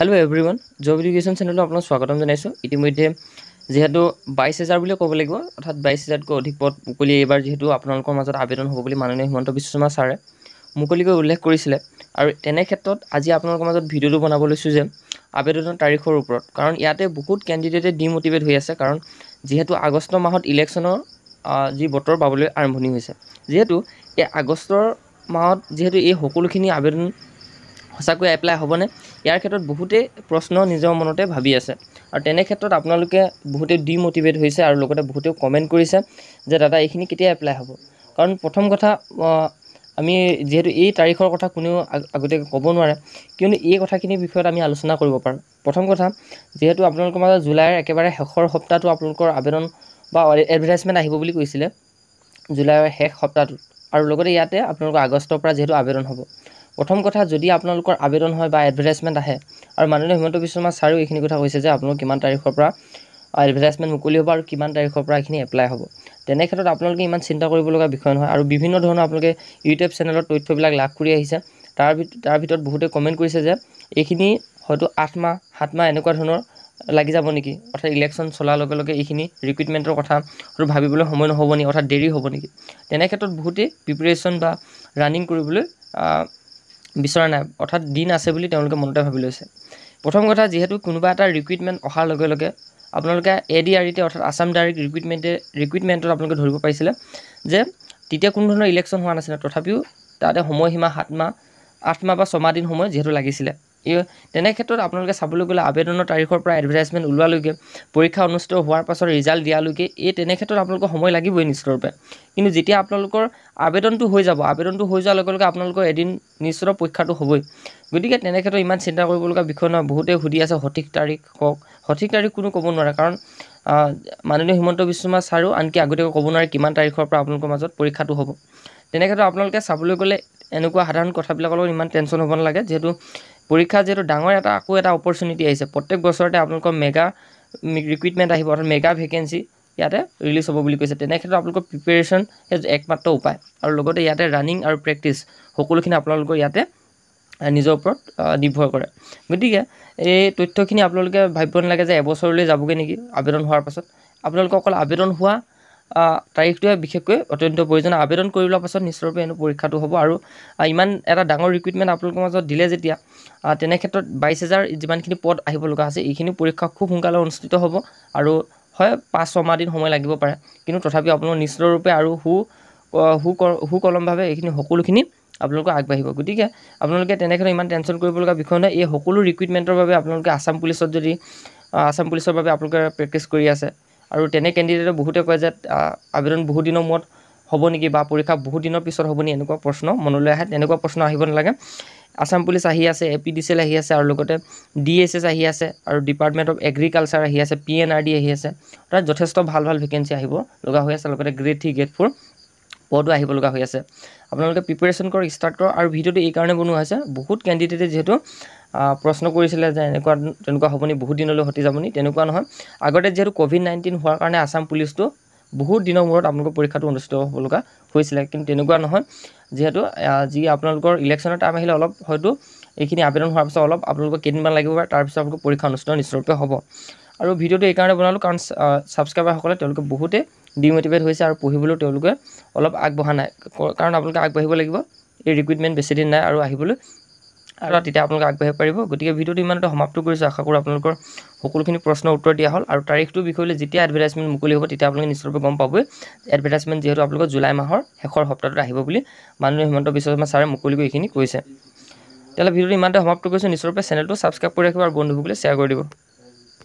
hello' everyone job education চেনেললৈ আপোনাক স্বাগতম জনাইছোঁ ইতিমধ্যে যিহেতু বাইছ হেজাৰ বুলিয়ে ক'ব লাগিব অৰ্থাৎ বাইছ হেজাৰতকৈ অধিক পদ মুকলি এইবাৰ যিহেতু আপোনালোকৰ মাজত আবেদন হ'ব বুলি মাননীয় হিমন্ত বিশ্ব শৰ্মা ছাৰে মুকলিকৈ উল্লেখ কৰিছিলে আৰু তেনে ক্ষেত্ৰত আজি আপোনালোকৰ মাজত ভিডিঅ'টো বনাব লৈছোঁ যে আবেদনৰ তাৰিখৰ ওপৰত কাৰণ ইয়াতে বহুত কেণ্ডিডেটে ডিমটিভেট হৈ আছে কাৰণ যিহেতু আগষ্ট মাহত ইলেকশ্যনৰ যি বতৰ পাবলৈ আৰম্ভণি হৈছে যিহেতু এই আগষ্টৰ মাহত যিহেতু এই সকলোখিনি আবেদন সঁচাকৈ এপ্লাই হ'বনে ইয়াৰ ক্ষেত্ৰত বহুতেই প্ৰশ্ন নিজৰ মনতে ভাবি আছে আৰু তেনে ক্ষেত্ৰত আপোনালোকে বহুতে ডিমটিভেট হৈছে আৰু লগতে বহুতেও কমেণ্ট কৰিছে যে দাদা এইখিনি কেতিয়া এপ্লাই হ'ব কাৰণ প্ৰথম কথা আমি যিহেতু এই তাৰিখৰ কথা কোনেও আগতীয়াকৈ ক'ব নোৱাৰে কিয়নো এই কথাখিনিৰ বিষয়ত আমি আলোচনা কৰিব পাৰোঁ প্ৰথম কথা যিহেতু আপোনালোকৰ মাজত জুলাইৰ একেবাৰে শেষৰ সপ্তাহটো আপোনালোকৰ আবেদন বা এডভাৰটাইজমেণ্ট আহিব বুলি কৈছিলে জুলাইৰ শেষ সপ্তাহটোত আৰু লগতে ইয়াতে আপোনালোকৰ আগষ্টৰ পৰা যিহেতু আবেদন হ'ব প্ৰথম কথা যদি আপোনালোকৰ আবেদন হয় বা এডভাৰটাইজমেণ্ট আহে আৰু মাননীয় হিমন্ত বিশ্ব শৰ্মা ছাৰেও এইখিনি কথা কৈছে যে আপোনালোক কিমান তাৰিখৰ পৰা এডভাৰটাইজমেণ্ট মুকলি হ'ব আৰু কিমান তাৰিখৰ পৰা এইখিনি এপ্লাই হ'ব তেনে ক্ষেত্ৰত আপোনালোকে ইমান চিন্তা কৰিবলগা বিষয় নহয় আৰু বিভিন্ন ধৰণৰ আপোনালোকে ইউটিউব চেনেলত তথ্যবিলাক লাভ কৰি আহিছে তাৰ ভিতৰত তাৰ ভিতৰত বহুতে কমেণ্ট কৰিছে যে এইখিনি হয়তো আঠ মাহ সাত মাহ এনেকুৱা ধৰণৰ লাগি যাব নেকি অৰ্থাৎ ইলেকশ্যন চলাৰ লগে লগে এইখিনি ৰিক্ৰুইটমেণ্টৰ কথা হয়তো ভাবিবলৈ সময় নহ'ব নেকি অৰ্থাৎ দেৰি হ'ব নেকি তেনে ক্ষেত্ৰত বহুতেই প্ৰিপেৰেশ্যন বা ৰানিং কৰিবলৈ বিচৰা নাই অৰ্থাৎ দিন আছে বুলি তেওঁলোকে মনতে ভাবি লৈছে প্ৰথম কথা যিহেতু কোনোবা এটা ৰিক্ৰুইটমেণ্ট অহাৰ লগে লগে আপোনালোকে এ ডি আৰ ইতে অৰ্থাৎ আছাম ডাইৰেক্ট ৰিক্ৰুইটমেণ্টে ৰিক্ৰুইটমেণ্টত আপোনালোকে ধৰিব পাৰিছিলে যে তেতিয়া কোনো ধৰণৰ ইলেকশ্যন হোৱা নাছিলে তথাপিও তাতে সময়সীমা সাত মাহ আঠ মাহ বা ছমাহ দিন সময় যিহেতু লাগিছিলে তেনেক্ষেত্ৰত আপোনালোকে চাবলৈ গ'লে আবেদনৰ তাৰিখৰ পৰা এডভাৰটাইজমেণ্ট ওলোৱালৈকে পৰীক্ষা অনুষ্ঠিত হোৱাৰ পাছত ৰিজাল্ট দিয়ালৈকে এই তেনেক্ষেত্ৰত আপোনালোকৰ সময় লাগিবই নিশ্চিতৰূপে কিন্তু যেতিয়া আপোনালোকৰ আবেদনটো হৈ যাব আবেদনটো হৈ যোৱাৰ লগে লগে আপোনালোকৰ এদিন নিশ্চিত পৰীক্ষাটো হ'বই গতিকে তেনেক্ষেত্ৰত ইমান চিন্তা কৰিবলগা বিষয় নহয় বহুতেই সুধি আছে সঠিক তাৰিখ হওক সঠিক তাৰিখ কোনো ক'ব নোৱাৰে কাৰণ মাননীয় হিমন্ত বিশ্বমা ছাৰো আনকি আগতীয়াকৈ ক'ব নোৱাৰে কিমান তাৰিখৰ পৰা আপোনালোকৰ মাজত পৰীক্ষাটো হ'ব তেনেক্ষেত্ৰত আপোনালোকে চাবলৈ গ'লে এনেকুৱা সাধাৰণ কথাবিলাকৰ লগত ইমান টেনশ্যন হ'ব নালাগে যিহেতু পৰীক্ষা যিহেতু ডাঙৰ এটা আকৌ এটা অপৰচুনিটি আহিছে প্ৰত্যেক বছৰতে আপোনালোকৰ মেগা ৰিক্ৰুইটমেণ্ট আহিব অৰ্থাৎ মেগা ভেকেঞ্চি ইয়াতে ৰিলিজ হ'ব বুলি কৈছে তেনেক্ষেত্ৰত আপোনালোকৰ প্ৰিপেৰেশ্যন একমাত্ৰ উপায় আৰু লগতে ইয়াতে ৰানিং আৰু প্ৰেক্টিচ সকলোখিনি আপোনালোকৰ ইয়াতে নিজৰ ওপৰত নিৰ্ভৰ কৰে গতিকে এই তথ্যখিনি আপোনালোকে ভাবিব নালাগে যে এবছৰলৈ যাবগৈ নেকি আবেদন হোৱাৰ পাছত আপোনালোকে অকল আবেদন হোৱা তাৰিখটোৱে বিশেষকৈ অত্যন্ত প্ৰয়োজন আবেদন কৰি লোৱাৰ পাছত নিশ্চয়ৰূপে এনে পৰীক্ষাটো হ'ব আৰু ইমান এটা ডাঙৰ ৰিকুইটমেণ্ট আপোনালোকৰ মাজত দিলে যেতিয়া তেনেক্ষেত্ৰত বাইছ হেজাৰ যিমানখিনি পদ আহিব লগা আছে এইখিনি পৰীক্ষা খুব সোনকালে অনুষ্ঠিত হ'ব আৰু হয় পাঁচ ছমাহ দিন সময় লাগিব পাৰে কিন্তু তথাপিও আপোনালোক নিশ্চিতৰূপে আৰু সু সু সুকলমভাৱে এইখিনি সকলোখিনি আপোনালোকে আগবাঢ়িব গতিকে আপোনালোকে তেনেক্ষেত্ৰত ইমান টেনশ্যন কৰিবলগা বিষয় নহয় এই সকলো ৰিকুইটমেণ্টৰ বাবে আপোনালোকে আছাম পুলিচত যদি আছাম পুলিচৰ বাবে আপোনালোকে প্ৰেক্টিছ কৰি আছে আৰু তেনে কেণ্ডিডেটে বহুতে কয় যে আবেদন বহু দিনৰ মূৰত হ'ব নেকি বা পৰীক্ষা বহু দিনৰ পিছত হ'ব নেকি এনেকুৱা প্ৰশ্ন মনলৈ আহে তেনেকুৱা প্ৰশ্ন আহিব নালাগে আছাম পুলিচ আহি আছে A P D C L আহি আছে আৰু লগতে ডি এছ এছ আহি আছে আৰু ডিপাৰ্টমেণ্ট অফ এগ্ৰিকালচাৰ আহি আছে পি এন আৰ ডি আহি আছে তাত যথেষ্ট ভাল ভাল ভেকেঞ্চি আহিব লগা হৈ আছে লগতে গ্ৰেড থ্ৰী গ্ৰেড ফ'ৰ পদো আহিব লগা হৈ আছে আপোনালোকে প্ৰিপেৰেশ্যন কৰক ষ্টাৰ্ট কৰক আৰু ভিডিঅ'টো এইকাৰণে বনোৱা হৈছে বহুত কেণ্ডিডেটে যিহেতু প্ৰশ্ন কৰিছিলে যে এনেকুৱা তেনেকুৱা হ'বনি বহুত দিনলৈ সতি যাবনি তেনেকুৱা নহয় আগতে যিহেতু ক'ভিড নাইণ্টিন হোৱাৰ কাৰণে আছাম পুলিচটো বহুত দিনৰ মূৰত আপোনালোকৰ পৰীক্ষাটো অনুষ্ঠিত হ'ব লগা হৈছিলে কিন্তু তেনেকুৱা নহয় যিহেতু যি আপোনালোকৰ ইলেকশ্যনৰ টাইম আহিলে অলপ হয়তো এইখিনি আবেদন হোৱাৰ পিছত অলপ আপোনালোকক কেইদিনমান লাগিব পাৰে তাৰপিছত আপোনালোকৰ পৰীক্ষা অনুষ্ঠিত নিশ্চিতৰূপে হ'ব আৰু ভিডিঅ'টো এইকাৰণে বনালোঁ কাৰণ ছাবস্ক্ৰাইবাৰসকলে তেওঁলোকে বহুতেই ডিমটিভেট হৈছে আৰু পঢ়িবলৈও তেওঁলোকে অলপ আগবঢ়া নাই কাৰণ আপোনালোকে আগবাঢ়িব লাগিব এই ৰিকুইটমেণ্ট বেছিদিন নাই আৰু আহিবলৈ আৰু তেতিয়া আপোনালোকে আগবাঢ়িব পাৰিব গতিকে ভিডিঅ'টো ইমানতে সমাপ্ত কৰিছোঁ আশা কৰোঁ আপোনালোকৰ সকলোখিনি প্ৰশ্ন উত্তৰ দিয়া হ'ল আৰু তাৰিখটোৰ বিষয়লৈ যেতিয়া এডভাৰটাইজমেণ্ট মুকলি হ'ব তেতিয়া আপোনালোকে নিশ্চয়কৈ গম পাবই এডভাৰটাইজমেণ্ট যিহেতু আপোনালোকৰ জুলাই মাহৰ শেষৰ সপ্তাহটোত আহিব বুলি মাননীয় হিমন্ত বিশ্ব শৰ্মা ছাৰে মুকলি কৰি এইখিনি কৈছে তেতিয়াহ'লে ভিডিঅ'টো ইমানতে সমাপ্ত কৰিছোঁ নিশ্চয়কৈ চেনেলটো ছাবস্ক্ৰাইব কৰি ৰাখিব আৰু বন্ধুসকলে শ্বেয়াৰ কৰি দিব